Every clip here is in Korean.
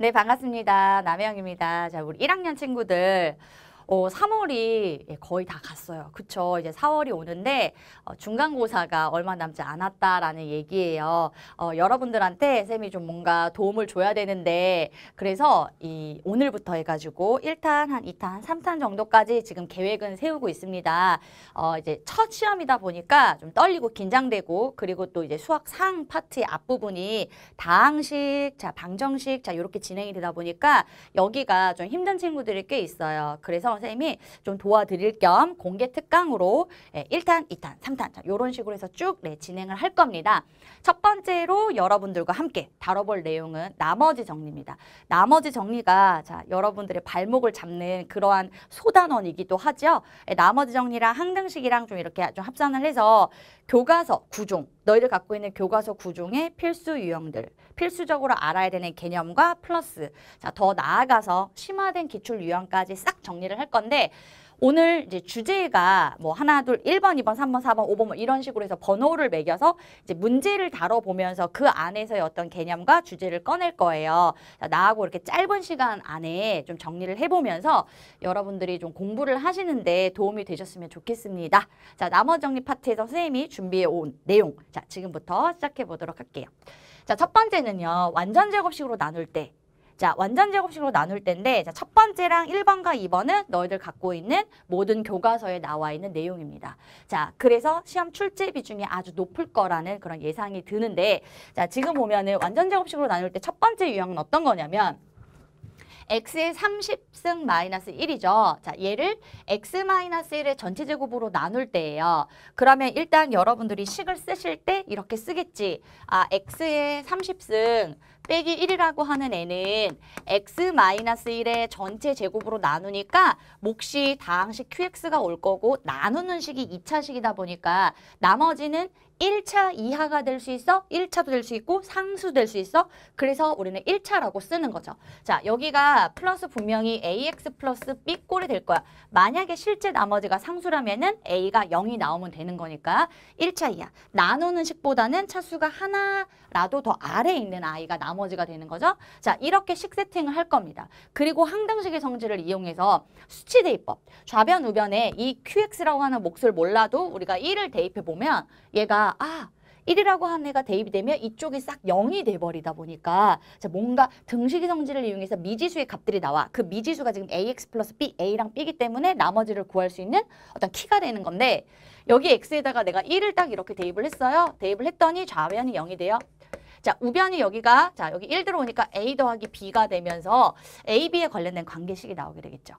네, 반갑습니다. 남혜영입니다. 자, 우리 1학년 친구들 어, 3월이 예, 거의 다 갔어요. 그쵸? 이제 4월이 오는데 어, 중간고사가 얼마 남지 않았다라는 얘기예요. 어, 여러분들한테 쌤이 좀 뭔가 도움을 줘야 되는데 그래서 이 오늘부터 해가지고 1탄, 한 2탄, 3탄 정도까지 지금 계획은 세우고 있습니다. 어, 이제 첫 시험이다 보니까 좀 떨리고 긴장되고 그리고 또 이제 수학 상 파트의 앞부분이 다항식, 자 방정식, 자 이렇게 진행이 되다 보니까 여기가 좀 힘든 친구들이 꽤 있어요. 그래서 선생님이 좀 도와드릴 겸 공개 특강으로 예, 1탄, 2탄, 3탄 자, 이런 식으로 해서 쭉 네, 진행을 할 겁니다. 첫 번째로 여러분들과 함께 다뤄볼 내용은 나머지 정리입니다. 나머지 정리가 자 여러분들의 발목을 잡는 그러한 소단원이기도 하죠. 예, 나머지 정리랑 항등식이랑 좀 이렇게 좀 합산을 해서 교과서 구종 너희들 갖고 있는 교과서 구중의 필수 유형들, 필수적으로 알아야 되는 개념과 플러스 자, 더 나아가서 심화된 기출 유형까지 싹 정리를 할 건데 오늘 이제 주제가 뭐 하나, 둘, 일번이번삼번사번오번 뭐 이런 식으로 해서 번호를 매겨서 이제 문제를 다뤄보면서 그 안에서의 어떤 개념과 주제를 꺼낼 거예요. 자, 나하고 이렇게 짧은 시간 안에 좀 정리를 해보면서 여러분들이 좀 공부를 하시는데 도움이 되셨으면 좋겠습니다. 자, 나머지 정리 파트에서 선생님이 준비해 온 내용. 자, 지금부터 시작해 보도록 할게요. 자, 첫 번째는요. 완전 제곱식으로 나눌 때 자, 완전 제곱식으로 나눌 텐데 자, 첫 번째랑 1번과 2번은 너희들 갖고 있는 모든 교과서에 나와 있는 내용입니다. 자, 그래서 시험 출제 비중이 아주 높을 거라는 그런 예상이 드는데 자, 지금 보면은 완전 제곱식으로 나눌 때 첫 번째 유형은 어떤 거냐면 x의 30승 마이너스 1이죠. 자, 얘를 x 마이너스 1의 전체 제곱으로 나눌 때예요. 그러면 일단 여러분들이 식을 쓰실 때 이렇게 쓰겠지. 아, x의 30승 빼기 1이라고 하는 애는 x-1의 전체 제곱으로 나누니까 몫이 다항식 qx가 올 거고 나누는 식이 2차식이다 보니까 나머지는 1차 이하가 될 수 있어, 1차도 될 수 있고 상수될 수 있어. 그래서 우리는 1차라고 쓰는 거죠. 자, 여기가 플러스 분명히 ax 플러스 b꼴이 될 거야. 만약에 실제 나머지가 상수라면은 a가 0이 나오면 되는 거니까 1차 이하. 나누는 식보다는 차수가 하나라도 더 아래에 있는 아이가 나머지가 되는 거죠. 자, 이렇게 식 세팅을 할 겁니다. 그리고 항당식의 성질을 이용해서 수치 대입법, 좌변 우변에 이 qx라고 하는 몫을 몰라도 우리가 1을 대입해 보면 얘가 아 1이라고 한 해가 대입이 되면 이쪽이 싹 0이 돼버리다 보니까 자 뭔가 등식이 성질을 이용해서 미지수의 값들이 나와 그 미지수가 지금 ax 플러스 b, a랑 b이기 때문에 나머지를 구할 수 있는 어떤 키가 되는 건데 여기 x에다가 내가 1을 딱 이렇게 대입을 했어요 대입을 했더니 좌변이 0이 돼요 자 우변이 여기가 자 여기 1 들어오니까 a 더하기 b가 되면서 a, b에 관련된 관계식이 나오게 되겠죠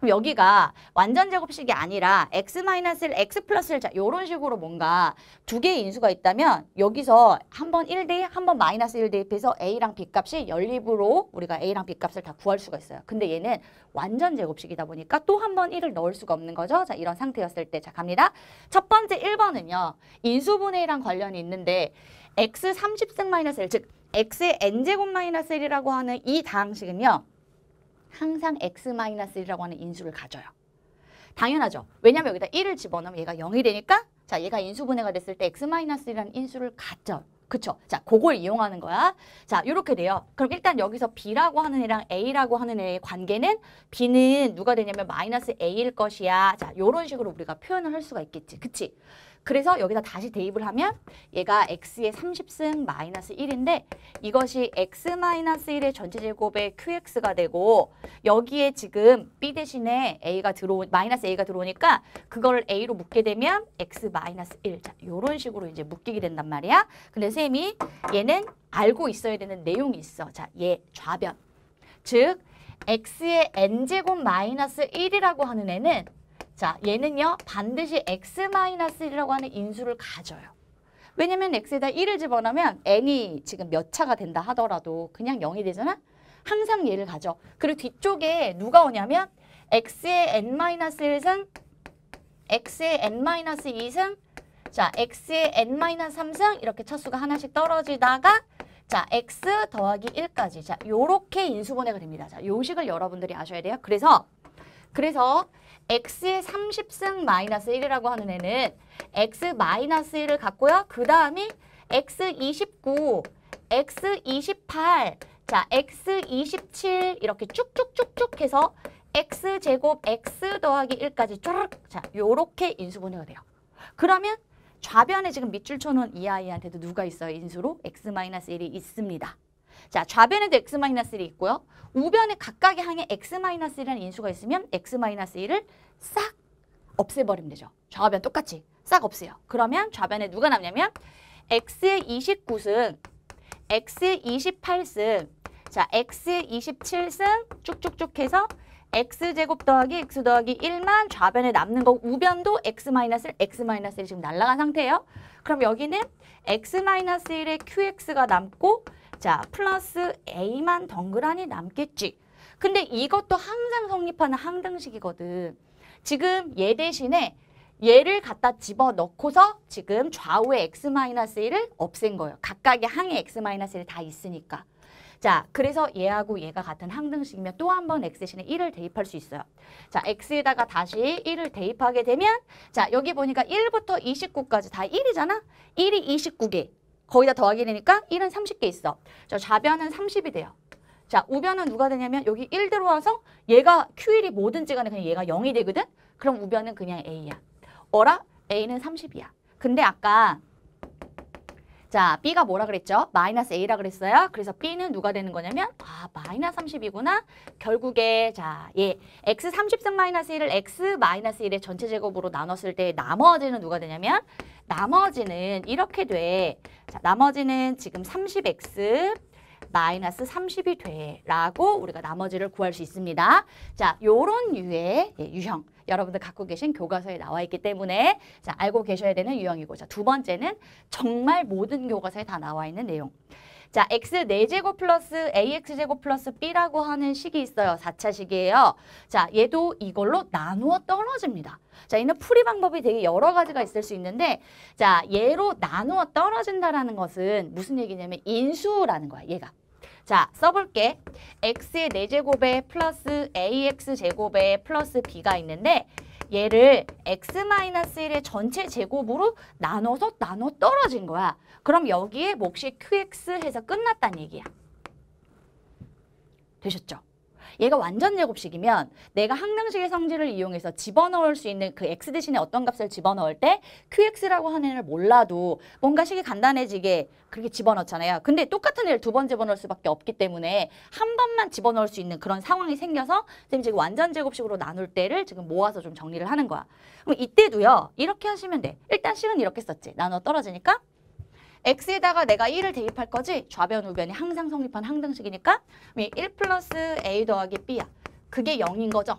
그럼 여기가 완전 제곱식이 아니라 x-를 x 플러스를 자 이런 식으로 뭔가 두 개의 인수가 있다면 여기서 한 번 1대1, 한번 마이너스 1대입해서 a랑 b 값이 연립으로 우리가 a랑 b 값을 다 구할 수가 있어요. 근데 얘는 완전 제곱식이다 보니까 또 한 번 1을 넣을 수가 없는 거죠. 자 이런 상태였을 때 자 갑니다. 첫 번째 1번은요. 인수분해랑 관련이 있는데 x 30승 마이너스 1, 즉 x의 n제곱 마이너스 1이라고 하는 이 다항식은요. 항상 x-1이라고 하는 인수를 가져요. 당연하죠. 왜냐하면 여기다 1을 집어넣으면 얘가 0이 되니까 자 얘가 인수분해가 됐을 때 x-1이라는 인수를 가져 그쵸? 자, 그걸 이용하는 거야. 자, 이렇게 돼요. 그럼 일단 여기서 B라고 하는 애랑 A라고 하는 애의 관계는 B는 누가 되냐면 마이너스 A일 것이야. 자, 요런 식으로 우리가 표현을 할 수가 있겠지. 그치? 그래서 여기다 다시 대입을 하면 얘가 x의 30승 마이너스 1인데 이것이 x 마이너스 1의 전체 제곱의 qx가 되고 여기에 지금 b 대신에 a가 들어 마이너스 a가 들어오니까 그걸 a로 묶게 되면 x 마이너스 1 자, 요런 식으로 이제 묶이게 된단 말이야. 근데 쌤이 얘는 알고 있어야 되는 내용이 있어. 자, 얘 좌변. 즉 x의 n제곱 마이너스 1이라고 하는 애는 자, 얘는요. 반드시 x-1이라고 하는 인수를 가져요. 왜냐면 x에다 1을 집어넣으면 n이 지금 몇 차가 된다 하더라도 그냥 0이 되잖아? 항상 얘를 가져. 그리고 뒤쪽에 누가 오냐면 x의 n-1승, x의 n-2승, 자, x의 n-3승 이렇게 첫수가 하나씩 떨어지다가 자, x 더하기 1까지. 자, 요렇게 인수분해가 됩니다. 자, 요식을 여러분들이 아셔야 돼요. 그래서 그래서 x의 30승 마이너스 1이라고 하는 애는 x 마이너스 1을 갖고요. 그 다음이 x29, x28, 자 x27 이렇게 쭉쭉쭉쭉 해서 x제곱 x 더하기 1까지 쪼자 요렇게 인수분해가 돼요. 그러면 좌변에 지금 밑줄 쳐놓은 이 아이한테도 누가 있어요? 인수로 x-1이 있습니다. 자, 좌변에도 x-1이 있고요. 우변에 각각의 항에 x-1이라는 인수가 있으면 x-1을 싹 없애버리면 되죠. 좌변 똑같이 싹 없애요. 그러면 좌변에 누가 남냐면 x의 29승, x의 28승, 자 x의 27승 쭉쭉쭉 해서 x제곱 더하기 x 더하기 1만 좌변에 남는 거 우변도 x-1을 x-1이 지금 날라간 상태예요. 그럼 여기는 x-1의 qx가 남고 자, 플러스 A만 덩그라니 남겠지. 근데 이것도 항상 성립하는 항등식이거든. 지금 얘 대신에 얘를 갖다 집어넣고서 지금 좌우의 x-1을 없앤 거예요. 각각의 항의 x-1이 다 있으니까. 자, 그래서 얘하고 얘가 같은 항등식이면 또 한 번 x 대신에 1을 대입할 수 있어요. 자, x에다가 다시 1을 대입하게 되면 자, 여기 보니까 1부터 29까지 다 1이잖아? 1이 29개, 거기다 더하기 되니까 1은 30개 있어. 자, 좌변은 30이 돼요. 자, 우변은 누가 되냐면 여기 1 들어와서 얘가 Q1이 뭐든지 간에 그냥 얘가 0이 되거든? 그럼 우변은 그냥 A야. 어라? A는 30이야. 근데 아까 자, B가 뭐라 그랬죠? 마이너스 A라 그랬어요. 그래서 B는 누가 되는 거냐면 아, 마이너스 30이구나. 결국에 자, 예, X 30승 마이너스 1을 X 마이너스 1의 전체 제곱으로 나눴을 때 나머지는 누가 되냐면 나머지는 이렇게 돼. 자, 나머지는 지금 30X 마이너스 30이 돼 라고 우리가 나머지를 구할 수 있습니다. 자, 요런 유의 예, 유형. 여러분들 갖고 계신 교과서에 나와 있기 때문에 자, 알고 계셔야 되는 유형이고 자, 두 번째는 정말 모든 교과서에 다 나와 있는 내용. 자, x 4제곱 플러스 ax제곱 플러스 b라고 하는 식이 있어요. 4차 식이에요. 자, 얘도 이걸로 나누어 떨어집니다. 자, 이는 풀이 방법이 되게 여러 가지가 있을 수 있는데 자, 얘로 나누어 떨어진다라는 것은 무슨 얘기냐면 인수라는 거야, 얘가. 자, 써볼게. x의 4제곱에 플러스 ax제곱에 플러스 b가 있는데 얘를 x-1의 전체 제곱으로 나눠서 나눠 떨어진 거야. 그럼 여기에 몫이 qx 해서 끝났단 얘기야. 되셨죠? 얘가 완전 제곱식이면 내가 항등식의 성질을 이용해서 집어넣을 수 있는 그 x 대신에 어떤 값을 집어넣을 때 qx라고 하는 애를 몰라도 뭔가 식이 간단해지게 그렇게 집어넣잖아요. 근데 똑같은 애를 두 번 집어넣을 수밖에 없기 때문에 한 번만 집어넣을 수 있는 그런 상황이 생겨서 선생님 지금 완전 제곱식으로 나눌 때를 지금 모아서 좀 정리를 하는 거야. 그럼 이때도요. 이렇게 하시면 돼. 일단 식은 이렇게 썼지. 나눠 떨어지니까 x에다가 내가 1을 대입할 거지 좌변 우변이 항상 성립한 항등식이니까 1 플러스 a 더하기 b야. 그게 0인 거죠.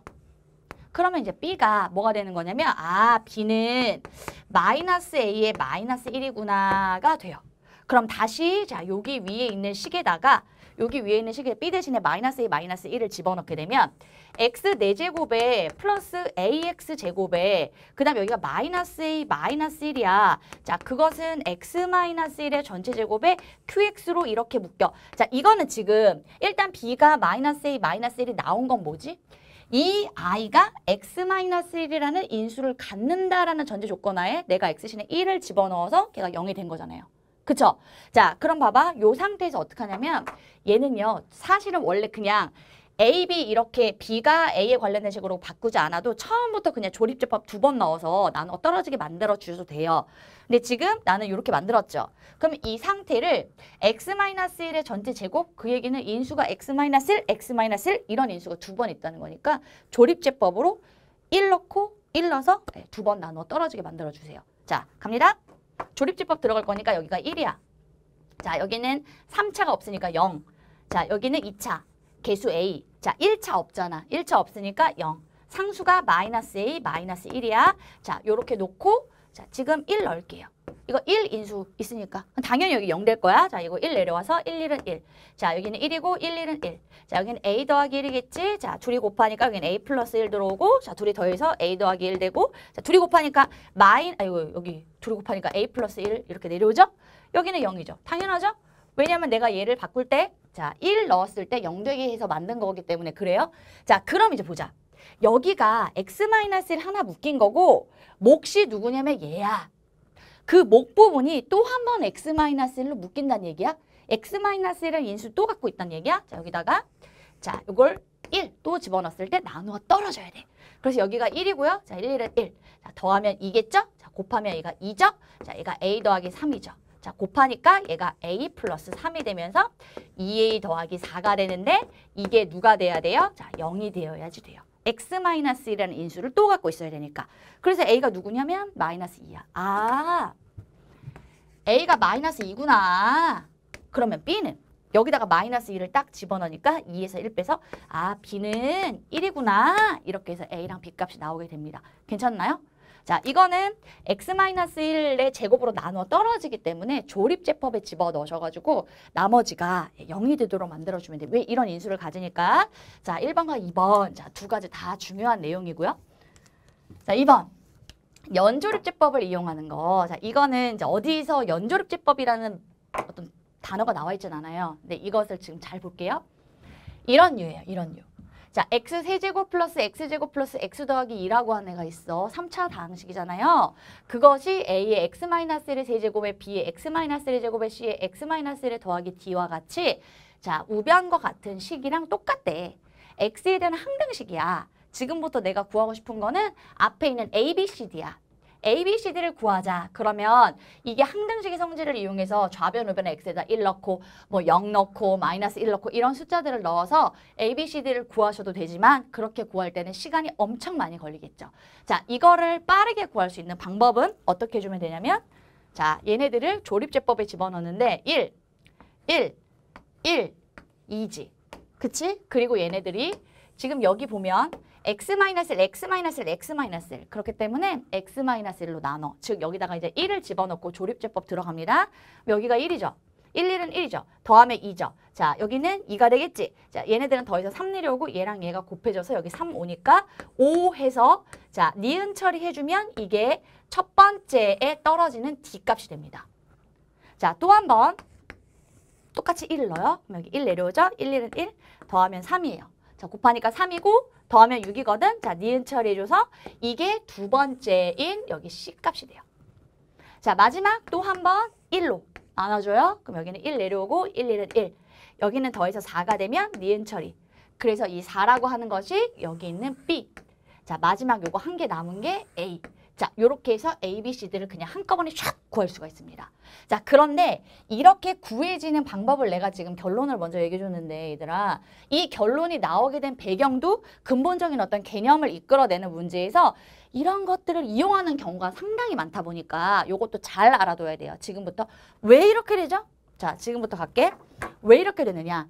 그러면 이제 B가 뭐가 되는 거냐면 아 B는 마이너스 A의 마이너스 1이구나가 돼요. 그럼 다시 자 여기 위에 있는 식에다가 여기 위에 있는 식에 b 대신에 마이너스 a 마이너스 1을 집어넣게 되면 x 4제곱에 플러스 ax 제곱에 그 다음 여기가 마이너스 a 마이너스 1이야. 자 그것은 x 마이너스 1의 전체 제곱에 qx로 이렇게 묶여. 자 이거는 지금 일단 b가 마이너스 a 마이너스 1이 나온 건 뭐지? 이 i가 x-1이라는 인수를 갖는다라는 전제 조건 하에 내가 x신에 1을 집어넣어서 걔가 0이 된 거잖아요. 그쵸? 자, 그럼 봐봐. 요 상태에서 어떻게 하냐면 얘는요. 사실은 원래 그냥 A, B 이렇게 B가 A에 관련된 식으로 바꾸지 않아도 처음부터 그냥 조립제법 두 번 넣어서 나는 어, 떨어지게 만들어 주셔도 돼요. 근데 지금 나는 이렇게 만들었죠. 그럼 이 상태를 X-1의 전체 제곱 그 얘기는 인수가 X-1, X-1 이런 인수가 두 번 있다는 거니까 조립제법으로 1 넣고 1 넣어서 네, 두번 나눠 떨어지게 만들어 주세요. 자, 갑니다. 조립지법 들어갈 거니까 여기가 1이야. 자 여기는 3차가 없으니까 0. 자 여기는 2차. 개수 A. 자 1차 없잖아. 1차 없으니까 0. 상수가 마이너스 A, 마이너스 1이야. 자 요렇게 놓고 자, 지금 1 넣을게요. 이거 1 인수 있으니까 당연히 여기 0 될 거야. 자, 이거 1 내려와서 1, 1은 1. 자, 여기는 1이고 1, 1은 1. 자, 여기는 a 더하기 1이겠지. 자, 둘이 곱하니까 여기는 a 플러스 1 들어오고 자, 둘이 더해서 a 더하기 1 되고 자, 둘이 곱하니까 마인 아이고 여기 둘이 곱하니까 a 플러스 1 이렇게 내려오죠. 여기는 0이죠. 당연하죠? 왜냐면 내가 얘를 바꿀 때 자, 1 넣었을 때 0 되게 해서 만든 거기 때문에 그래요. 자, 그럼 이제 보자. 여기가 x 를 하나 묶인 거고 몫이 누구냐면 얘야. 그 목 부분이 또 한 번 x-1로 묶인다는 얘기야. x-1을 인수 또 갖고 있다는 얘기야. 자, 여기다가 자, 이걸 1 또 집어넣었을 때 나누어 떨어져야 돼. 그래서 여기가 1이고요. 자, 1, 1은 1. 자, 더하면 2겠죠? 자, 곱하면 얘가 2죠? 자, 얘가 a 더하기 3이죠. 자, 곱하니까 얘가 a 플러스 3이 되면서 2a 더하기 4가 되는데 이게 누가 돼야 돼요? 자, 0이 되어야지 돼요. x-1이라는 인수를 또 갖고 있어야 되니까. 그래서 a가 누구냐면 마이너스 2야. 아, a가 마이너스 2구나. 그러면 b는 여기다가 마이너스 2를 딱 집어넣으니까 2에서 1 빼서 아 b는 1이구나 이렇게 해서 a랑 b 값이 나오게 됩니다. 괜찮나요? 자, 이거는 x-1의 제곱으로 나누어 떨어지기 때문에 조립 제법에 집어 넣으셔가지고 나머지가 0이 되도록 만들어주면 돼요. 왜 이런 인수를 가지니까. 자, 1번과 2번. 자, 두 가지 다 중요한 내용이고요. 자, 2번. 연조립제법을 이용하는 거. 자, 이거는 이제 어디서 연조립제법이라는 어떤 단어가 나와 있진 않아요. 근데 이것을 지금 잘 볼게요. 이런 유예요. 이런 유. 자, x세제곱 플러스 x제곱 플러스 x 더하기 2라고 하는 애가 있어. 3차 다항식이잖아요. 그것이 a의 x-1의 세제곱에 b의 x-1의 제곱에 c의 x-1의 더하기 d와 같이 자, 우변과 같은 식이랑 똑같대. x에 대한 항등식이야. 지금부터 내가 구하고 싶은 거는 앞에 있는 a, b, c, d야. A, B, C, D를 구하자. 그러면 이게 항등식의 성질을 이용해서 좌변, 우변에 X에다 1 넣고 뭐 0 넣고 마이너스 1 넣고 이런 숫자들을 넣어서 A, B, C, D를 구하셔도 되지만 그렇게 구할 때는 시간이 엄청 많이 걸리겠죠. 자, 이거를 빠르게 구할 수 있는 방법은 어떻게 해주면 되냐면 자, 얘네들을 조립제법에 집어넣는데 1, 1, 1, 2지. 그치? 그리고 얘네들이 지금 여기 보면 x-1, x-1, x-1 그렇기 때문에 x-1로 나눠. 즉 여기다가 이제 1을 집어넣고 조립제법 들어갑니다. 여기가 1이죠. 1, 1은 1이죠. 더하면 2죠. 자, 여기는 2가 되겠지. 자, 얘네들은 더해서 3 내려오고 얘랑 얘가 곱해져서 여기 3 오니까 5 해서 자, 니은 처리해주면 이게 첫 번째에 떨어지는 D값이 됩니다. 자, 또 한 번 똑같이 1을 넣어요. 여기 1 내려오죠. 1, 1은 1 더하면 3이에요. 자, 곱하니까 3이고 더하면 6이거든. 자, 니은 처리해줘서 이게 두 번째인 여기 C값이 돼요. 자, 마지막 또 한 번 1로 나눠줘요. 그럼 여기는 1 내려오고 1, 1은 1. 여기는 더해서 4가 되면 니은 처리. 그래서 이 4라고 하는 것이 여기 있는 B. 자, 마지막 요거 한 개 남은 게 A. 자, 요렇게 해서 A, B, C들을 그냥 한꺼번에 촥 구할 수가 있습니다. 자, 그런데 이렇게 구해지는 방법을 내가 지금 결론을 먼저 얘기해 줬는데 얘들아, 이 결론이 나오게 된 배경도 근본적인 어떤 개념을 이끌어내는 문제에서 이런 것들을 이용하는 경우가 상당히 많다 보니까 요것도 잘 알아둬야 돼요. 지금부터 왜 이렇게 되죠? 자, 지금부터 갈게. 왜 이렇게 되느냐?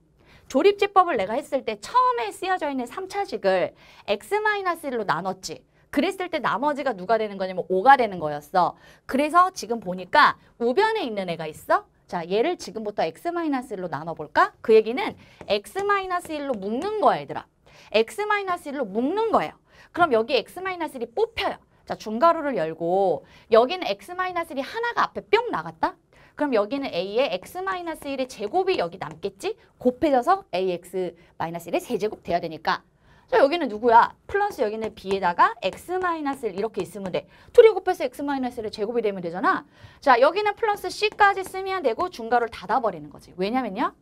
조립지법을 내가 했을 때 처음에 쓰여져 있는 3차식을 x-1로 나눴지. 그랬을 때 나머지가 누가 되는 거냐면 오가 되는 거였어. 그래서 지금 보니까 우변에 있는 애가 있어. 자, 얘를 지금부터 x-1로 나눠볼까? 그 얘기는 x-1로 묶는 거야, 얘들아. x-1로 묶는 거예요. 그럼 여기 x-1이 뽑혀요. 자, 중괄호를 열고 여기는 x-1이 하나가 앞에 뿅 나갔다? 그럼 여기는 a의 x-1의 제곱이 여기 남겠지? 곱해져서 ax-1의 세제곱 돼야 되니까 자 여기는 누구야? 플러스 여기는 b에다가 x 마이너스 1 이렇게 있으면 돼. 2리 곱해서 x 마이너스 1의 제곱이 되면 되잖아. 자 여기는 플러스 c까지 쓰면 되고 중괄호를 닫아버리는 거지. 왜냐면요.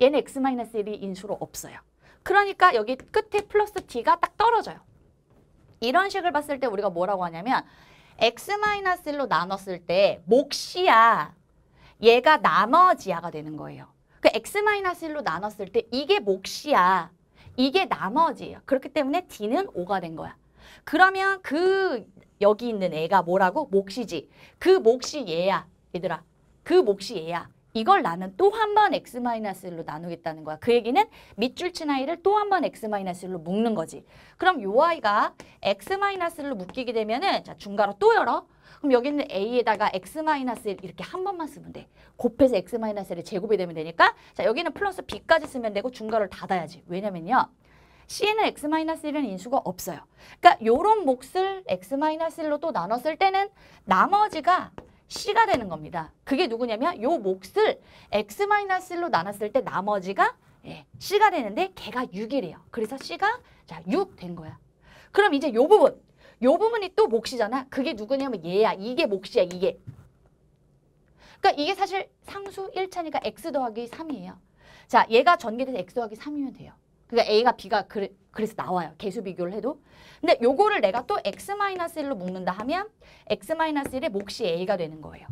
얘는 x 마이너스 1이 인수로 없어요. 그러니까 여기 끝에 플러스 d 가딱 떨어져요. 이런 식을 봤을 때 우리가 뭐라고 하냐면 x 마이너스 1로 나눴을 때 몫이야. 얘가 나머지야가 되는 거예요. 그 x 마이너스 1로 나눴을 때 이게 몫이야. 이게 나머지예요. 그렇기 때문에 D는 5가 된 거야. 그러면 그 여기 있는 애가 뭐라고? 몫이지. 그 몫이 얘야. 얘들아. 그 몫이 얘야. 이걸 나는 또 한 번 x-1로 나누겠다는 거야. 그 얘기는 밑줄 친 아이를 또 한 번 x-1로 묶는 거지. 그럼 요 아이가 x-1로 묶이게 되면은 자 중괄호 또 열어. 그럼 여기는 있 a에다가 x-1 이렇게 한 번만 쓰면 돼. 곱해서 x-1를 제곱이 되면 되니까 자 여기는 플러스 b까지 쓰면 되고 중괄호를 닫아야지. 왜냐면요. C는 X-1은 인수가 없어요. 그러니까 요런 몫을 X-1로 또 나눴을 때는 나머지가 C가 되는 겁니다. 그게 누구냐면 요 몫을 X-1로 나눴을 때 나머지가 예, C가 되는데 걔가 6이래요. 그래서 C가 자6 된 거야. 그럼 이제 요 부분 요 부분이 또 몫이잖아. 그게 누구냐면 얘야. 이게 몫이야. 이게. 그러니까 이게 사실 상수 1차니까 X 더하기 3이에요. 자 얘가 전개돼 X 더하기 3이면 돼요. 그러니까 A가 B가 그래, 그래서 나와요. 개수 비교를 해도. 근데 요거를 내가 또 X-1로 묶는다 하면 X-1의 몫이 A가 되는 거예요.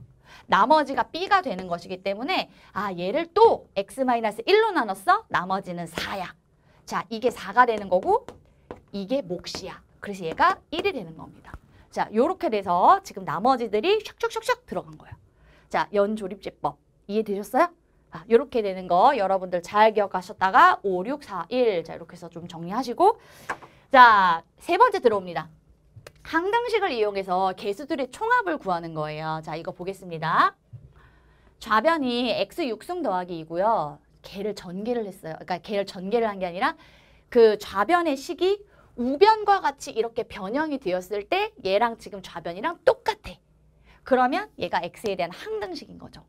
나머지가 B가 되는 것이기 때문에 아 얘를 또 X-1로 나눴어? 나머지는 4야. 자 이게 4가 되는 거고 이게 몫이야. 그래서 얘가 1이 되는 겁니다. 자 요렇게 돼서 지금 나머지들이 샥샥샥샥 들어간 거예요. 자 연조립제법 이해되셨어요? 이렇게 아, 되는 거 여러분들 잘 기억하셨다가 5, 6, 4, 1. 자, 이렇게 해서 좀 정리하시고. 자, 세 번째 들어옵니다. 항등식을 이용해서 개수들의 총합을 구하는 거예요. 자, 이거 보겠습니다. 좌변이 x 육승 더하기 이고요. 개를 전개를 했어요. 그러니까 개를 전개를 한 게 아니라 그 좌변의 식이 우변과 같이 이렇게 변형이 되었을 때 얘랑 지금 좌변이랑 똑같아. 그러면 얘가 x에 대한 항등식인 거죠.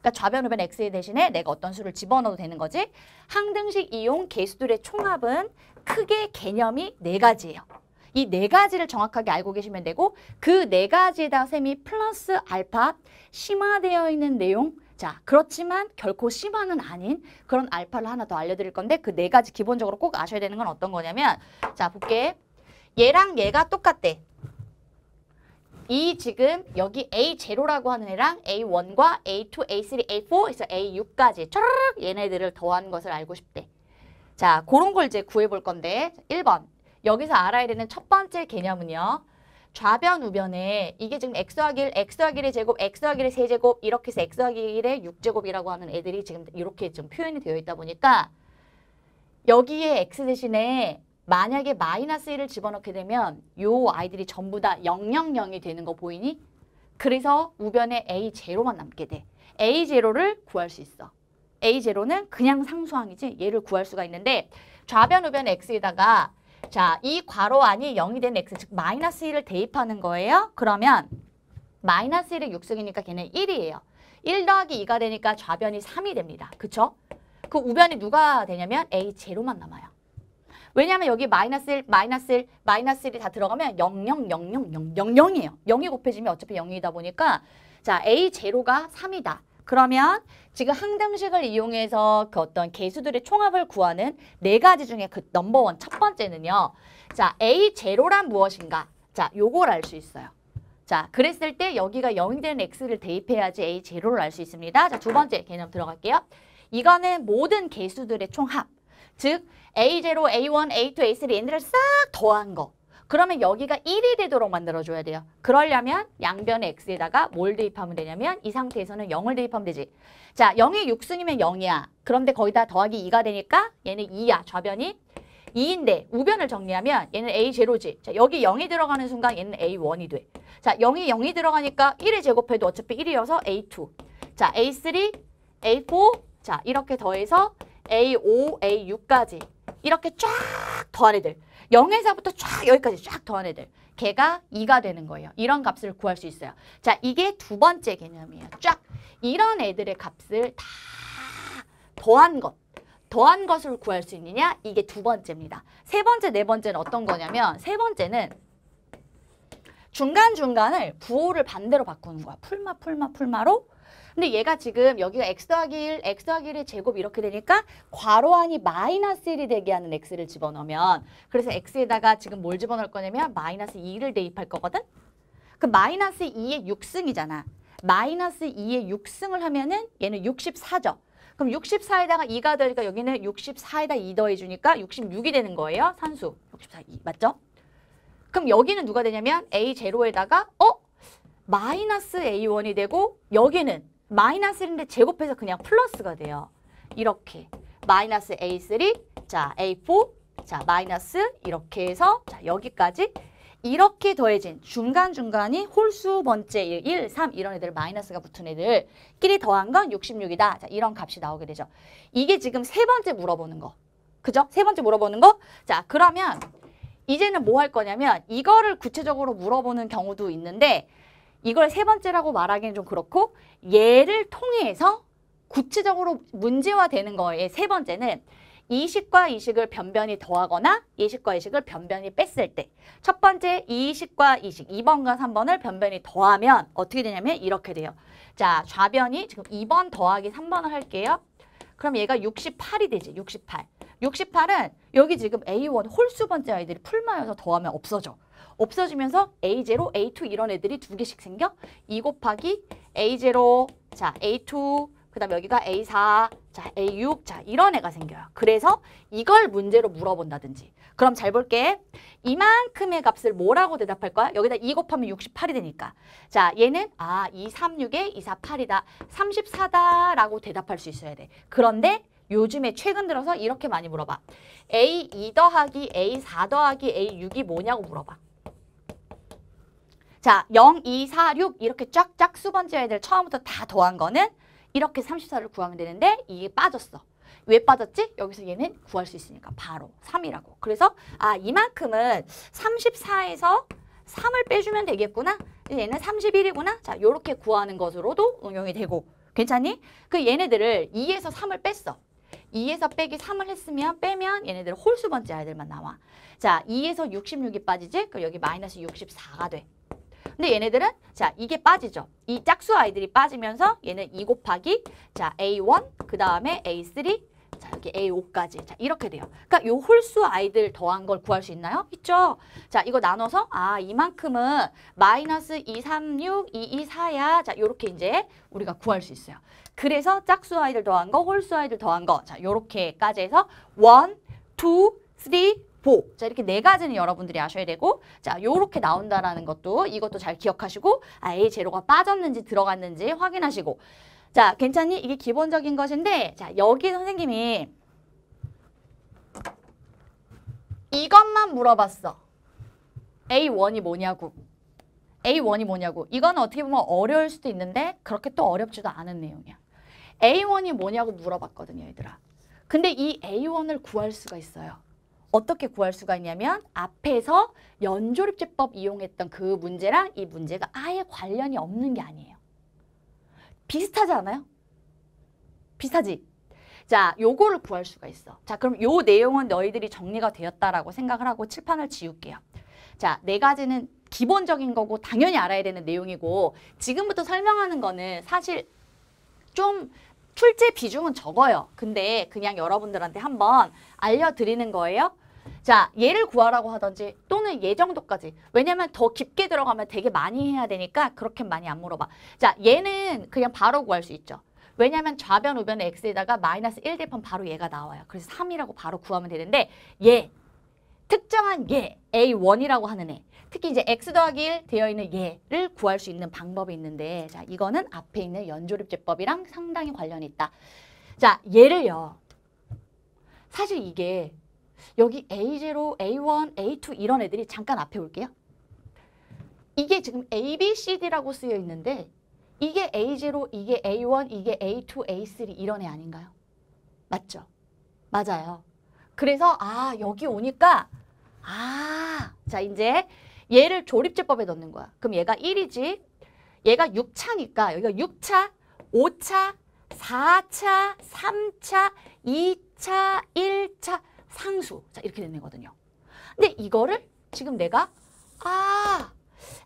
그러니까 좌변 우변 x 대신에 내가 어떤 수를 집어넣어도 되는 거지. 항등식 이용 개수들의 총합은 크게 개념이 네 가지예요. 이 네 가지를 정확하게 알고 계시면 되고 그 네 가지에다 셈이 플러스 알파 심화되어 있는 내용 자, 그렇지만 결코 심화는 아닌 그런 알파를 하나 더 알려드릴 건데 그 네 가지 기본적으로 꼭 아셔야 되는 건 어떤 거냐면 자, 볼게. 얘랑 얘가 똑같대. 이 지금 여기 A0라고 하는 애랑 A1과 A2, A3, A4, 그래서 A6까지 촤 얘네들을 더한 것을 알고 싶대. 자, 그런 걸 이제 구해볼 건데 1번 여기서 알아야 되는 첫 번째 개념은요. 좌변 우변에 이게 지금 x하기 1, x하기 1의 제곱, x하기 1의 세제곱 이렇게 해서 x하기 1의 6제곱이라고 하는 애들이 지금 이렇게 좀 표현이 되어 있다 보니까 여기에 x 대신에 만약에 마이너스 1을 집어넣게 되면 요 아이들이 전부 다 000이 되는 거 보이니? 그래서 우변에 A0만 남게 돼. A0를 구할 수 있어. A0는 그냥 상수항이지 얘를 구할 수가 있는데 좌변 우변 X에다가 자, 이 괄호 안이 0이 된 X, 즉 마이너스 1을 대입하는 거예요. 그러면 마이너스 1의 6승이니까 걔는 1이에요. 1 더하기 2가 되니까 좌변이 3이 됩니다. 그쵸? 그 우변이 누가 되냐면 A0만 남아요. 왜냐하면 여기 마이너스 1, 마이너스 1, 마이너스 1이 다 들어가면 0, 0, 0, 0, 0, 0, 0이에요. 0이 곱해지면 어차피 0이다 보니까 자 A0가 3이다. 그러면 지금 항등식을 이용해서 그 어떤 개수들의 총합을 구하는 네 가지 중에 그 넘버원 첫 번째는요. 자, A0란 무엇인가? 자, 요걸 알 수 있어요. 자, 그랬을 때 여기가 0이 되는 x를 대입해야지 A0를 알 수 있습니다. 자, 두 번째 개념 들어갈게요. 이거는 모든 개수들의 총합. 즉 A0, A1, A2, A3, n 들를싹 더한 거. 그러면 여기가 1이 되도록 만들어줘야 돼요. 그러려면 양변의 x에다가 뭘 대입하면 되냐면 이 상태에서는 0을 대입하면 되지. 자, 0이 6승이면 0이야. 그런데 거기다 더하기 2가 되니까 얘는 2야. 좌변이 2인데 우변을 정리하면 얘는 A0지. 자, 여기 0이 들어가는 순간 얘는 A1이 돼. 자, 0이 0이 들어가니까 1을 제곱해도 어차피 1이어서 A2. 자, A3, A4. 자, 이렇게 더해서 A5, A6까지 이렇게 쫙 더한 애들 0에서부터 쫙 여기까지 쫙 더한 애들 걔가 2가 되는 거예요. 이런 값을 구할 수 있어요. 자, 이게 두 번째 개념이에요. 쫙 이런 애들의 값을 다 더한 것 더한 것을 구할 수 있느냐? 이게 두 번째입니다. 세 번째, 네 번째는 어떤 거냐면 세 번째는 중간중간을 부호를 반대로 바꾸는 거야. 풀마, 풀마, 풀마로 근데 얘가 지금 여기가 x 더하기 1, x 더하기 1의 제곱 이렇게 되니까 괄호안이 마이너스 1이 되게 하는 x를 집어넣으면 그래서 x에다가 지금 뭘 집어넣을 거냐면 마이너스 2를 대입할 거거든? 그 마이너스 2의 6승이잖아. 마이너스 2의 6승을 하면은 얘는 64죠. 그럼 64에다가 2가 되니까 여기는 64에다 2 더해주니까 66이 되는 거예요. 산수. 64, 2. 맞죠? 그럼 여기는 누가 되냐면 A0에다가 어? 마이너스 A1이 되고 여기는 마이너스인데 제곱해서 그냥 플러스가 돼요. 이렇게 마이너스 A3, 자 A4, 자 마이너스 이렇게 해서 자 여기까지 이렇게 더해진 중간중간이 홀수 번째 1, 1, 3 이런 애들 마이너스가 붙은 애들끼리 더한 건 66이다. 자, 이런 값이 나오게 되죠. 이게 지금 세 번째 물어보는 거. 그죠? 세 번째 물어보는 거. 자, 그러면 이제는 뭐 할 거냐면 이거를 구체적으로 물어보는 경우도 있는데 이걸 세 번째라고 말하기는 좀 그렇고 얘를 통해서 구체적으로 문제화되는 거에 세 번째는 이식과 이식을 변변히 더하거나 이식과 이식을 변변히 뺐을 때 첫 번째 이식과 이식 2번과 3번을 변변히 더하면 어떻게 되냐면 이렇게 돼요. 자 좌변이 지금 2번 더하기 3번을 할게요. 그럼 얘가 68이 되지 68. 68은 여기 지금 A1 홀수 번째 아이들이 풀마여서 더하면 없어져. 없어지면서 A0, A2 이런 애들이 두 개씩 생겨. 2 곱하기 A0, 자 A2, 그 다음에 여기가 A4, 자 A6, 자 이런 애가 생겨요. 그래서 이걸 문제로 물어본다든지. 그럼 잘 볼게. 이만큼의 값을 뭐라고 대답할 거야? 여기다 2 곱하면 68이 되니까. 자 얘는 아 2, 3, 6에 2, 4, 8이다. 34다라고 대답할 수 있어야 돼. 그런데 요즘에 최근 들어서 이렇게 많이 물어봐. A2 더하기 A4 더하기 A6이 뭐냐고 물어봐. 자, 0, 2, 4, 6 이렇게 쫙쫙 수번지 애들 처음부터 다 더한 거는 이렇게 34를 구하면 되는데 이게 빠졌어. 왜 빠졌지? 여기서 얘는 구할 수 있으니까 바로 3이라고. 그래서 아 이만큼은 34에서 3을 빼주면 되겠구나. 얘는 31이구나. 자, 요렇게 구하는 것으로도 응용이 되고 괜찮니? 그 얘네들을 2에서 3을 뺐어. 2에서 빼기 3을 했으면 빼면 얘네들 홀수 번째 아이들만 나와. 자, 2에서 66이 빠지지? 그럼 여기 마이너스 64가 돼. 근데 얘네들은 자 이게 빠지죠. 이 짝수 아이들이 빠지면서 얘는 2 곱하기 자 A1 그 다음에 A3 자 여기 A5까지 자 이렇게 돼요. 그러니까 요 홀수 아이들 더한 걸 구할 수 있나요? 있죠. 자 이거 나눠서 아 이만큼은 마이너스 2, 3, 6, 2, 2, 4야. 자 요렇게 이제 우리가 구할 수 있어요. 그래서 짝수 아이들 더한 거, 홀수 아이들 더한 거. 자 요렇게까지 해서 1, 2, 3, 보. 자, 이렇게 네 가지는 여러분들이 아셔야 되고, 자, 요렇게 나온다라는 것도 이것도 잘 기억하시고, 아, A 제로가 빠졌는지 들어갔는지 확인하시고. 자, 괜찮니? 이게 기본적인 것인데, 자, 여기 선생님이 이것만 물어봤어. A1이 뭐냐고. A1이 뭐냐고. 이건 어떻게 보면 어려울 수도 있는데 그렇게 또 어렵지도 않은 내용이야. A1이 뭐냐고 물어봤거든요, 얘들아. 근데 이 A1을 구할 수가 있어요. 어떻게 구할 수가 있냐면 앞에서 연조립제법 이용했던 그 문제랑 이 문제가 아예 관련이 없는 게 아니에요. 비슷하지 않아요? 비슷하지? 자, 요거를 구할 수가 있어. 자, 그럼 요 내용은 너희들이 정리가 되었다라고 생각을 하고 칠판을 지울게요. 자, 네 가지는 기본적인 거고 당연히 알아야 되는 내용이고 지금부터 설명하는 거는 사실 좀 출제 비중은 적어요. 근데 그냥 여러분들한테 한번 알려드리는 거예요. 자, 얘를 구하라고 하던지 또는 얘 정도까지. 왜냐면 더 깊게 들어가면 되게 많이 해야 되니까 그렇게 많이 안 물어봐. 자, 얘는 그냥 바로 구할 수 있죠. 왜냐면 좌변, 우변의 x에다가 마이너스 1 대판 바로 얘가 나와요. 그래서 3이라고 바로 구하면 되는데 얘, 특정한 얘, a1이라고 하는 애. 특히 이제 x 더하기 1 되어 있는 얘를 구할 수 있는 방법이 있는데 자 이거는 앞에 있는 연조립제법이랑 상당히 관련이 있다. 자 얘를요. 사실 이게 여기 A0, A1, A2 이런 애들이 잠깐 앞에 올게요. 이게 지금 A, B, C, D라고 쓰여 있는데 이게 A0, 이게 A1, 이게 A2, A3 이런 애 아닌가요? 맞죠? 맞아요. 그래서 아 여기 오니까 아 자 이제 얘를 조립제법에 넣는 거야. 그럼 얘가 1이지. 얘가 6차니까 여기가 6차, 5차, 4차, 3차, 2차, 1차 상수. 자, 이렇게 되는 거거든요. 근데 이거를 지금 내가 아,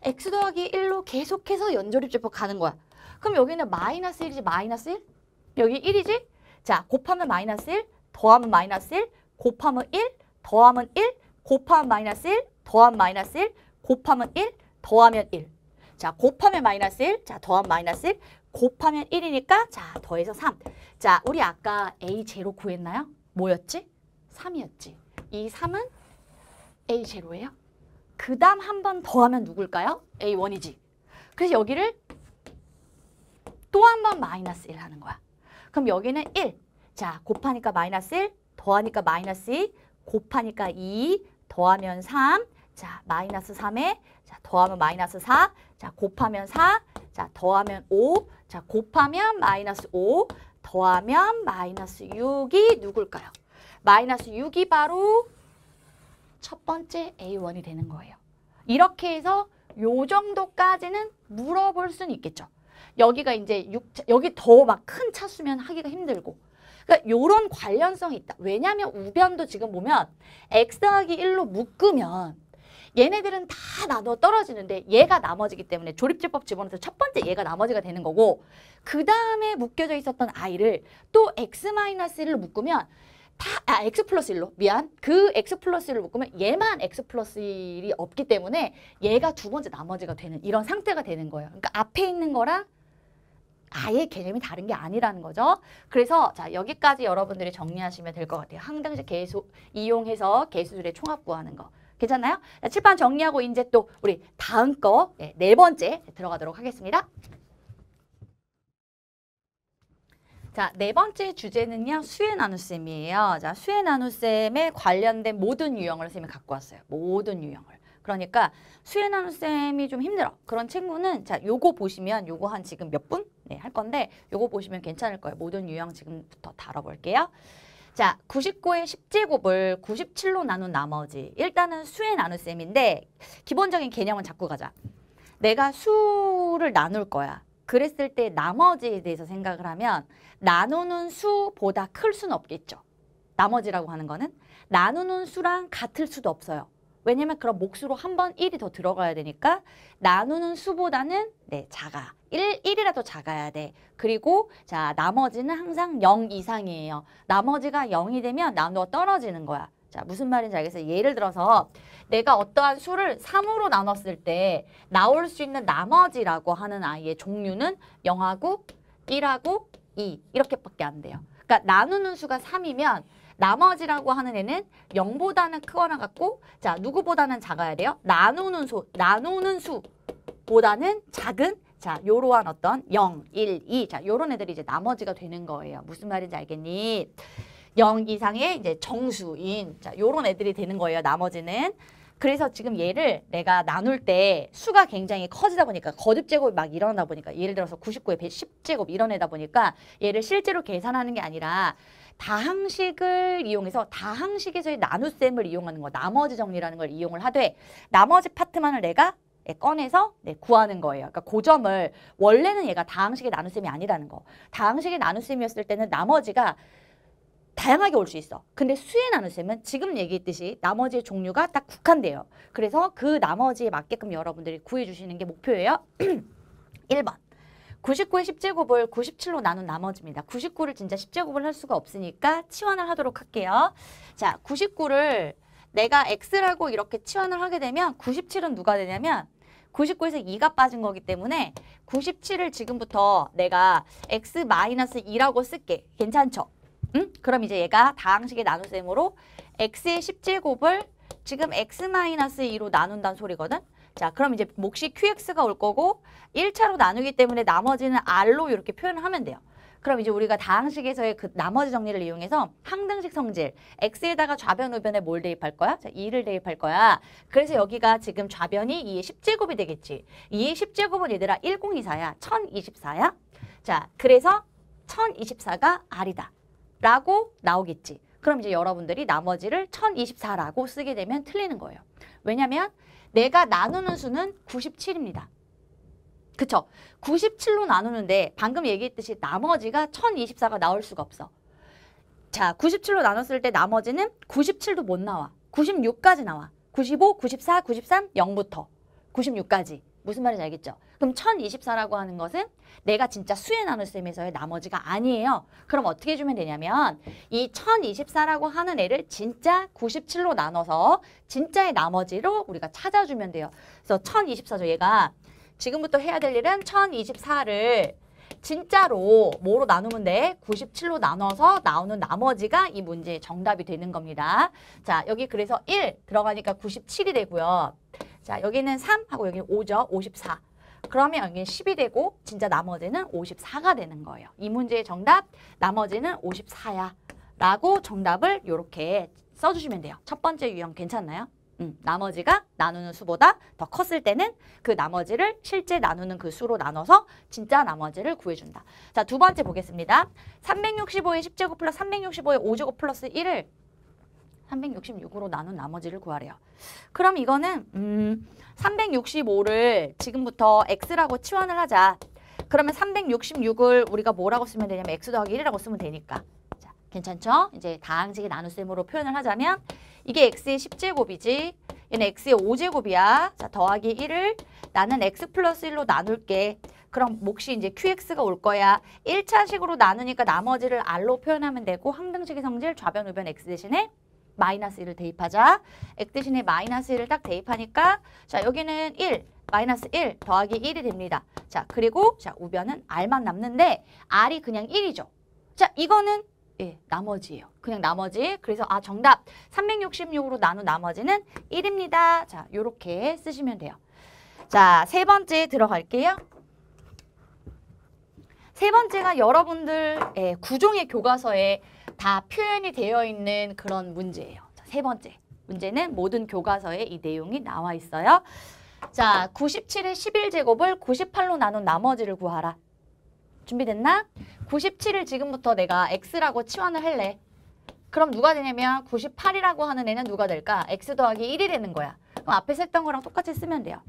x 더하기 1로 계속해서 연조립제법 가는 거야. 그럼 여기는 마이너스 1이지 마이너스 1? 여기 1이지? 자, 곱하면 마이너스 1, 더하면 마이너스 1, 곱하면 1, 더하면 1, 곱하면 마이너스 1, 더하면 마이너스 1, 곱하면 1, 더하면 1. 자, 곱하면 마이너스 1, 자, 더하면 마이너스 1, 곱하면 1이니까 자, 더해서 3. 자, 우리 아까 a 제로 구했나요? 뭐였지? 삼이었지이삼은 A0예요. 그 다음 한 번더 하면 누굴까요? A1이지. 그래서 여기를 또 한 번 마이너스 1 하는 거야. 그럼 여기는 1. 자, 곱하니까 마이너스 1, 더하니까 마이너스 2, 곱하니까 2, 더하면 3, 자, 마이너스 3에, 자, 더하면 마이너스 4, 자, 곱하면 4, 자, 더하면 5, 자, 곱하면 마이너스 5, 더하면 마이너스 6이 누굴까요? 마이너스 6이 바로 첫 번째 A1이 되는 거예요. 이렇게 해서 요 정도까지는 물어볼 수는 있겠죠. 여기가 이제 6차, 여기 더 막 큰 차수면 하기가 힘들고 그러니까 요런 관련성이 있다. 왜냐면 우변도 지금 보면 x 더하기 1로 묶으면 얘네들은 다 나눠 떨어지는데 얘가 나머지기 때문에 조립제법 집어넣어서 첫 번째 얘가 나머지가 되는 거고 그 다음에 묶여져 있었던 아를또 x-1로 묶으면 다, 아, x 플러스 1로. 미안. 그 x 플러스 1을 묶으면 얘만 x 플러스 1이 없기 때문에 얘가 두 번째 나머지가 되는 이런 상태가 되는 거예요. 그러니까 앞에 있는 거랑 아예 개념이 다른 게 아니라는 거죠. 그래서 자 여기까지 여러분들이 정리하시면 될 것 같아요. 항등식 계수 이용해서 계수들의 총합 구하는 거. 괜찮나요? 자, 칠판 정리하고 이제 또 우리 다음 거네 네 번째 들어가도록 하겠습니다. 자, 네 번째 주제는요. 수혜 나누쌤이에요. 자, 수혜 나누쌤에 관련된 모든 유형을 쌤이 갖고 왔어요. 모든 유형을. 그러니까 수혜 나누쌤이 좀 힘들어. 그런 친구는 자, 요거 보시면 요거 한 지금 몇 분? 네, 할 건데 요거 보시면 괜찮을 거예요. 모든 유형 지금부터 다뤄볼게요. 자, 99의 10제곱을 97로 나눈 나머지 일단은 수의 나눗셈인데 기본적인 개념은 잡고 가자. 내가 수를 나눌 거야. 그랬을 때 나머지에 대해서 생각을 하면 나누는 수보다 클 수는 없겠죠. 나머지라고 하는 거는 나누는 수랑 같을 수도 없어요. 왜냐면 그럼 목수로 한 번 1이 더 들어가야 되니까 나누는 수보다는 네, 작아. 1, 1이라도 작아야 돼. 그리고 자 나머지는 항상 0 이상이에요. 나머지가 0이 되면 나누어 떨어지는 거야. 자 무슨 말인지 알겠어요? 예를 들어서 내가 어떠한 수를 3으로 나눴을 때 나올 수 있는 나머지라고 하는 아이의 종류는 0하고 1하고 2 이렇게밖에 안 돼요. 그러니까 나누는 수가 3이면 나머지라고 하는 애는 0보다는 크거나 같고 자 누구보다는 작아야 돼요? 나누는 수, 나누는 수보다는 작은 자 요러한 어떤 0, 1, 2 자, 요런 애들이 이제 나머지가 되는 거예요. 무슨 말인지 알겠니? 0 이상의 이제 정수인 자 요런 애들이 되는 거예요. 나머지는 그래서 지금 얘를 내가 나눌 때 수가 굉장히 커지다 보니까 거듭 제곱이 막 일어나다 보니까 예를 들어서 99에 10제곱 일어내다 보니까 얘를 실제로 계산하는 게 아니라 다항식을 이용해서 다항식에서의 나눗셈을 이용하는 거 나머지 정리라는 걸 이용을 하되 나머지 파트만을 내가 꺼내서 구하는 거예요. 그러니까 그 점을 원래는 얘가 다항식의 나눗셈이 아니라는 거. 다항식의 나눗셈이었을 때는 나머지가 다양하게 올 수 있어. 근데 수에나누시면 지금 얘기했듯이 나머지 종류가 딱 국한돼요. 그래서 그 나머지에 맞게끔 여러분들이 구해주시는 게 목표예요. 1번. 99의 10제곱을 97로 나눈 나머지입니다. 99를 진짜 10제곱을 할 수가 없으니까 치환을 하도록 할게요. 자, 99를 내가 x라고 이렇게 치환을 하게 되면 97은 누가 되냐면 99에서 2가 빠진 거기 때문에 97을 지금부터 내가 x-2라고 쓸게. 괜찮죠? 응? 그럼 이제 얘가 다항식의 나눗셈으로 x의 17곱을 지금 x-2로 나눈다는 소리거든. 자, 그럼 이제 몫이 qx가 올 거고 1차로 나누기 때문에 나머지는 r로 이렇게 표현을 하면 돼요. 그럼 이제 우리가 다항식에서의 그 나머지 정리를 이용해서 항등식 성질 x에다가 좌변 우변에 뭘 대입할 거야? 자, 2를 대입할 거야. 그래서 여기가 지금 좌변이 2의 10제곱이 되겠지. 2의 10제곱은 얘들아 1024야. 1024야. 자, 그래서 1024가 r이다. 라고 나오겠지. 그럼 이제 여러분들이 나머지를 1024라고 쓰게 되면 틀리는 거예요. 왜냐면 내가 나누는 수는 97입니다. 그쵸? 97로 나누는데 방금 얘기했듯이 나머지가 1024가 나올 수가 없어. 자, 97로 나눴을 때 나머지는 97도 못 나와. 96까지 나와. 95, 94, 93, 0부터 96까지. 무슨 말인지 알겠죠? 그럼 1024라고 하는 것은 내가 진짜 수에나눌셈에서의 나머지가 아니에요. 그럼 어떻게 해주면 되냐면 이 1024라고 하는 애를 진짜 97로 나눠서 진짜의 나머지로 우리가 찾아주면 돼요. 그래서 1024죠. 얘가 지금부터 해야 될 일은 1024를 진짜로 뭐로 나누면 돼? 97로 나눠서 나오는 나머지가 이 문제의 정답이 되는 겁니다. 자, 여기 그래서 1 들어가니까 97이 되고요. 자, 여기는 3하고 여기는 5죠. 54. 그러면 여기는 10이 되고 진짜 나머지는 54가 되는 거예요. 이 문제의 정답 나머지는 54야. 라고 정답을 이렇게 써주시면 돼요. 첫 번째 유형 괜찮나요? 음, 나머지가 나누는 수보다 더 컸을 때는 그 나머지를 실제 나누는 그 수로 나눠서 진짜 나머지를 구해준다. 자, 두 번째 보겠습니다. 365의 10제곱 플러스 365의 5제곱 플러스 1을 366으로 나눈 나머지를 구하래요. 그럼 이거는 음, 365를 지금부터 x라고 치환을 하자. 그러면 366을 우리가 뭐라고 쓰면 되냐면 x 더하기 1이라고 쓰면 되니까. 자, 괜찮죠? 이제 다항식의 나눗셈으로 표현을 하자면 이게 x의 10제곱이지. 얘는 x의 5제곱이야. 자, 더하기 1을 나는 x 플러스 1로 나눌게. 그럼 몫이 이제 qx가 올 거야. 1차식으로 나누니까 나머지를 r로 표현하면 되고 항등식의 성질 좌변 우변 x 대신에 마이너스 1을 대입하자. 액 대신에 마이너스 1을 딱 대입하니까 자 여기는 1, 마이너스 1 더하기 1이 됩니다. 자 그리고 자 우변은 r만 남는데 r이 그냥 1이죠. 자 이거는 예, 나머지예요. 그냥 나머지. 그래서 아 정답 366으로 나눈 나머지는 1입니다. 자 요렇게 쓰시면 돼요. 자 세 번째 들어갈게요. 세 번째가 여러분들 예, 구종의 교과서에 다 표현이 되어 있는 그런 문제예요. 자, 세 번째 문제는 모든 교과서에 이 내용이 나와 있어요. 자, 97의 11제곱을 98로 나눈 나머지를 구하라. 준비됐나? 97을 지금부터 내가 x라고 치환을 할래. 그럼 누가 되냐면 98이라고 하는 애는 누가 될까? x 더하기 1이 되는 거야. 그럼 앞에 했던 거랑 똑같이 쓰면 돼요.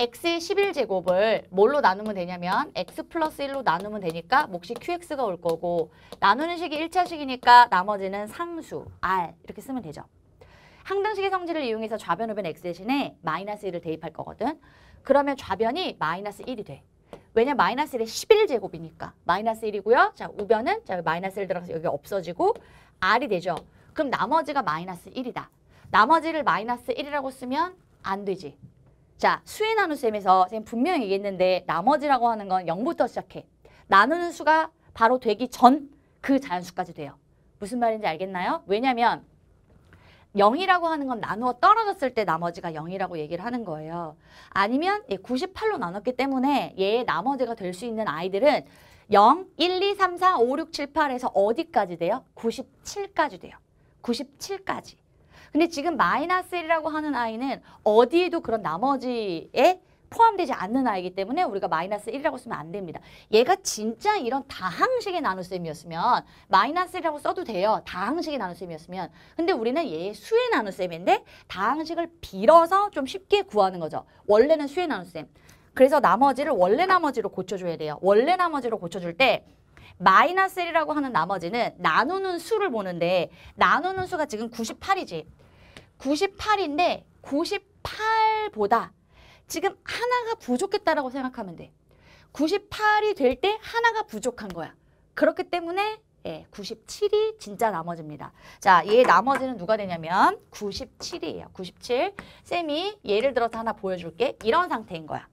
x의 11제곱을 뭘로 나누면 되냐면 x 플러스 1로 나누면 되니까 몫이 qx가 올 거고 나누는 식이 일차식이니까 나머지는 상수, r 이렇게 쓰면 되죠. 항등식의 성질을 이용해서 좌변 우변 x 대신에 마이너스 1을 대입할 거거든. 그러면 좌변이 마이너스 1이 돼. 왜냐 마이너스 1의 11제곱이니까 마이너스 1이고요. 자 우변은 자 마이너스 1 들어가서 여기 없어지고 r이 되죠. 그럼 나머지가 마이너스 1이다. 나머지를 마이너스 1이라고 쓰면 안 되지. 자, 수의 나눗셈에서 선생님 분명히 얘기했는데 나머지라고 하는 건 0부터 시작해. 나누는 수가 바로 되기 전 그 자연수까지 돼요. 무슨 말인지 알겠나요? 왜냐면 0이라고 하는 건 나누어 떨어졌을 때 나머지가 0이라고 얘기를 하는 거예요. 아니면 98로 예, 나눴기 때문에 얘의 나머지가 될 수 있는 아이들은 0, 1, 2, 3, 4, 5, 6, 7, 8에서 어디까지 돼요? 97까지 돼요. 97까지. 근데 지금 마이너스 1이라고 하는 아이는 어디에도 그런 나머지에 포함되지 않는 아이기 때문에 우리가 마이너스 1이라고 쓰면 안 됩니다. 얘가 진짜 이런 다항식의 나눗셈이었으면 마이너스 1이라고 써도 돼요. 다항식의 나눗셈이었으면. 근데 우리는 얘의 수의 나눗셈인데 다항식을 빌어서 좀 쉽게 구하는 거죠. 원래는 수의 나눗셈. 그래서 나머지를 원래 나머지로 고쳐줘야 돼요. 원래 나머지로 고쳐줄 때 마이너스 1이라고 하는 나머지는 나누는 수를 보는데 나누는 수가 지금 98이지. 98인데 98보다 지금 하나가 부족했다라고 생각하면 돼. 98이 될 때 하나가 부족한 거야. 그렇기 때문에 예, 97이 진짜 나머지입니다. 자, 얘 나머지는 누가 되냐면 97이에요. 97. 쌤이 예를 들어서 하나 보여줄게. 이런 상태인 거야.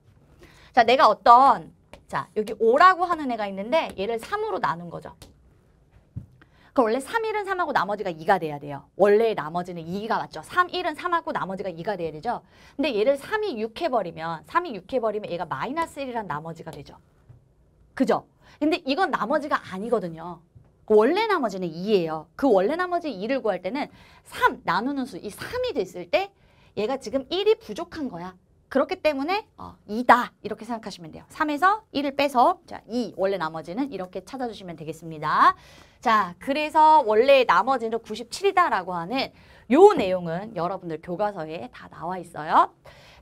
자, 내가 어떤 자, 여기 5라고 하는 애가 있는데 얘를 3으로 나눈 거죠. 그 원래 3, 1은 3하고 나머지가 2가 돼야 돼요. 원래 나머지는 2가 맞죠. 3, 1은 3하고 나머지가 2가 돼야 되죠. 근데 얘를 3이 6 해버리면 3이 6 해버리면 얘가 마이너스 1이란 나머지가 되죠. 그죠? 근데 이건 나머지가 아니거든요. 원래 나머지는 2예요. 그 원래 나머지 2를 구할 때는 3 나누는 수, 이 3이 됐을 때 얘가 지금 1이 부족한 거야. 그렇기 때문에 어, 2다 이렇게 생각하시면 돼요. 3에서 1을 빼서 자, 2 원래 나머지는 이렇게 찾아주시면 되겠습니다. 자 그래서 원래 나머지는 97이다라고 하는 요 내용은 여러분들 교과서에 다 나와 있어요.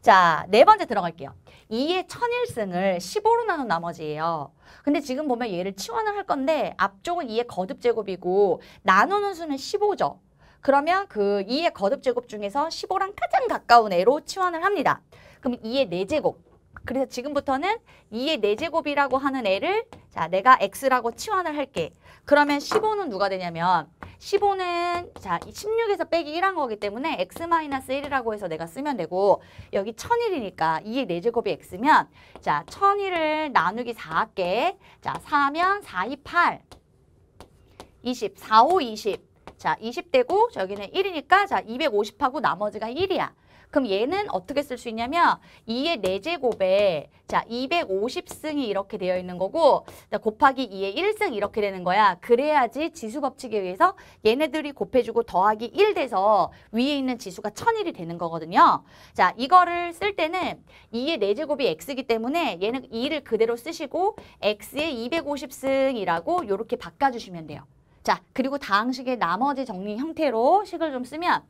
자, 네 번째 들어갈게요. 2의 천일승을 15로 나눈 나머지예요. 근데 지금 보면 얘를 치환을 할 건데 앞쪽은 2의 거듭 제곱이고 나누는 수는 15죠. 그러면 그 2의 거듭 제곱 중에서 15랑 가장 가까운 애로 치환을 합니다. 그럼 2의 4제곱. 그래서 지금부터는 2의 4제곱이라고 하는 애를 자 내가 x라고 치환을 할게. 그러면 15는 누가 되냐면 15는 자 16에서 빼기 1한 거기 때문에 x-1이라고 해서 내가 쓰면 되고 여기 1001이니까 2의 4제곱이 x면 자 1001을 나누기 4 할게. 자 4면 4, 2, 8. 20, 4, 5, 20. 자, 20대고 저기는 1이니까 자, 250하고 나머지가 1이야. 그럼 얘는 어떻게 쓸 수 있냐면 2의 4제곱에 자 250승이 이렇게 되어 있는 거고 곱하기 2의 1승 이렇게 되는 거야. 그래야지 지수 법칙에 의해서 얘네들이 곱해주고 더하기 1 돼서 위에 있는 지수가 1000일이 되는 거거든요. 자 이거를 쓸 때는 2의 4제곱이 x이기 때문에 얘는 2를 그대로 쓰시고 x의 250승이라고 이렇게 바꿔주시면 돼요. 자, 그리고 다항식의 나머지 정리 형태로 식을 좀 쓰면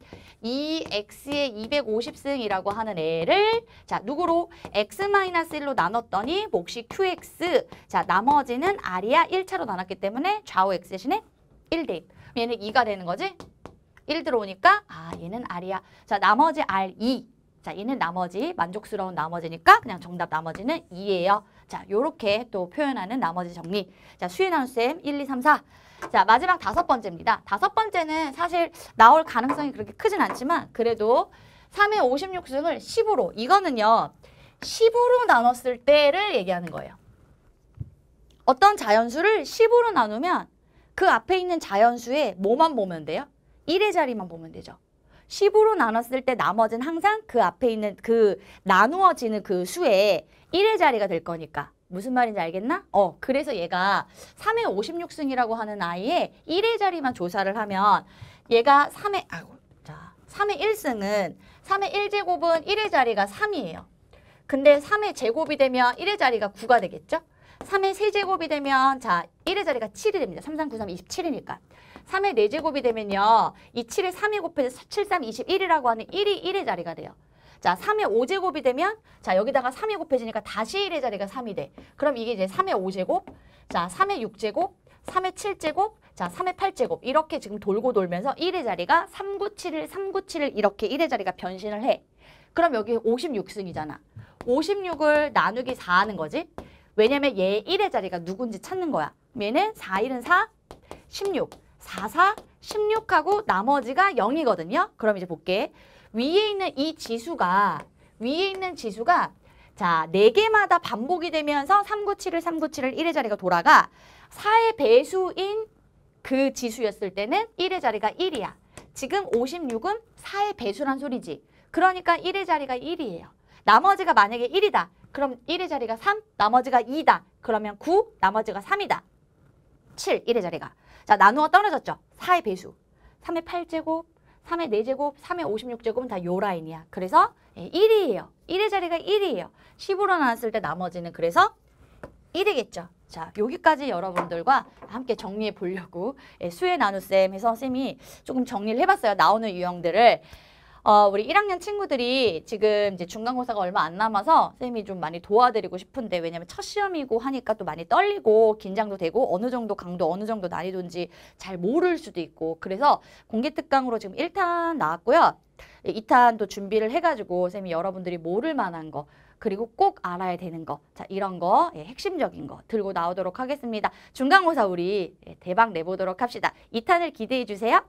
이 x의 250승이라고 하는 애를 자, 누구로 x-1로 나눴더니 몫이 qx 자, 나머지는 r이야 1차로 나눴기 때문에 좌우 x 대신에 1 대입. 얘는 2가 되는 거지? 1 들어오니까 아, 얘는 r이야. 자, 나머지 r 2. 자, 얘는 나머지 만족스러운 나머지니까 그냥 정답 나머지는 2예요. 자, 요렇게 또 표현하는 나머지 정리. 자, 수의 나눗셈 1, 2, 3, 4. 자, 마지막 다섯 번째입니다. 다섯 번째는 사실 나올 가능성이 그렇게 크진 않지만 그래도 3의 56승을 10으로 이거는요. 10으로 나눴을 때를 얘기하는 거예요. 어떤 자연수를 10으로 나누면 그 앞에 있는 자연수의 뭐만 보면 돼요? 1의 자리만 보면 되죠. 10으로 나눴을 때 나머지는 항상 그 앞에 있는 그 나누어지는 그 수의 1의 자리가 될 거니까 무슨 말인지 알겠나? 어, 그래서 얘가 3회 56승이라고 하는 아이의 1회 자리만 조사를 하면 얘가 3회, 아이고, 자, 3회 1승은 3회 1제곱은 1회 자리가 3이에요. 근데 3의 제곱이 되면 1의 자리가 9가 되겠죠? 3의 세제곱이 되면 자 1의 자리가 7이 됩니다. 3, 3, 9, 3, 27이니까. 3의 네제곱이 되면요. 이 7에 3이 곱해서 7, 3, 21이라고 하는 1이 1의 자리가 돼요. 자, 3의 5제곱이 되면 자, 여기다가 3이 곱해지니까 다시 1의 자리가 3이 돼. 그럼 이게 이제 3의 5제곱, 자, 3의 6제곱, 3의 7제곱, 자, 3의 8제곱 이렇게 지금 돌고 돌면서 1의 자리가 397을 397을 이렇게 1의 자리가 변신을 해. 그럼 여기 56승이잖아. 56을 나누기 4 하는 거지. 왜냐면 얘 1의 자리가 누군지 찾는 거야. 얘는 4, 1은 4, 16, 4, 4, 16하고 나머지가 0이거든요. 그럼 이제 볼게. 위에 있는 이 지수가 위에 있는 지수가 자, 네개마다 반복이 되면서 397을 397을 1의 자리가 돌아가 4의 배수인 그 지수였을 때는 1의 자리가 1이야. 지금 56은 4의 배수란 소리지. 그러니까 1의 자리가 1이에요. 나머지가 만약에 1이다. 그럼 1의 자리가 3, 나머지가 2다. 그러면 9, 나머지가 3이다. 7, 1의 자리가. 자, 나누어 떨어졌죠. 4의 배수. 3의 8제곱, 3의 4제곱, 3의 56제곱은 다 요 라인이야. 그래서 1이에요. 예, 1의 자리가 1이에요. 10으로 나눴을 때 나머지는 그래서 1이겠죠. 자, 여기까지 여러분들과 함께 정리해 보려고 예, 수의 나눗셈 해서 쌤이 조금 정리를 해봤어요. 나오는 유형들을. 어, 우리 1학년 친구들이 지금 이제 중간고사가 얼마 안 남아서 쌤이 좀 많이 도와드리고 싶은데 왜냐면 첫 시험이고 하니까 또 많이 떨리고 긴장도 되고 어느 정도 강도 어느 정도 난이도인지 잘 모를 수도 있고 그래서 공개특강으로 지금 1탄 나왔고요. 2탄도 준비를 해가지고 쌤이 여러분들이 모를 만한 거 그리고 꼭 알아야 되는 거, 자 이런 거 예, 핵심적인 거 들고 나오도록 하겠습니다. 중간고사 우리 예, 대박 내보도록 합시다. 2탄을 기대해 주세요.